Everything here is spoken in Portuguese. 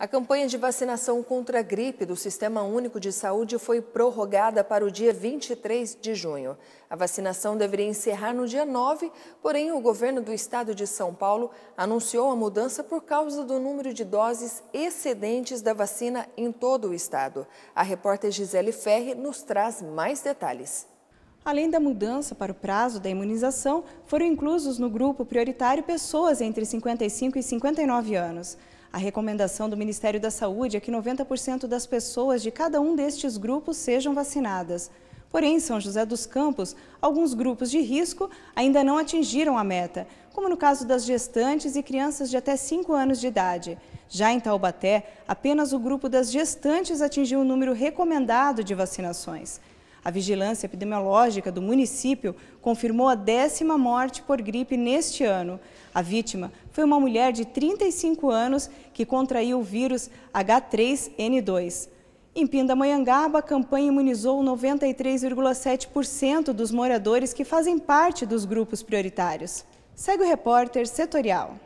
A campanha de vacinação contra a gripe do Sistema Único de Saúde foi prorrogada para o dia 23 de junho. A vacinação deveria encerrar no dia 9, porém, o governo do estado de São Paulo anunciou a mudança por causa do número de doses excedentes da vacina em todo o estado. A repórter Gisele Ferri nos traz mais detalhes. Além da mudança para o prazo da imunização, foram inclusos no grupo prioritário pessoas entre 55 e 59 anos. A recomendação do Ministério da Saúde é que 90% das pessoas de cada um destes grupos sejam vacinadas. Porém, em São José dos Campos, alguns grupos de risco ainda não atingiram a meta, como no caso das gestantes e crianças de até 5 anos de idade. Já em Taubaté, apenas o grupo das gestantes atingiu o número recomendado de vacinações. A vigilância epidemiológica do município confirmou a décima morte por gripe neste ano. A vítima foi uma mulher de 35 anos que contraiu o vírus H3N2. Em Pindamonhangaba, a campanha imunizou 93,7% dos moradores que fazem parte dos grupos prioritários. Segue o repórter setorial.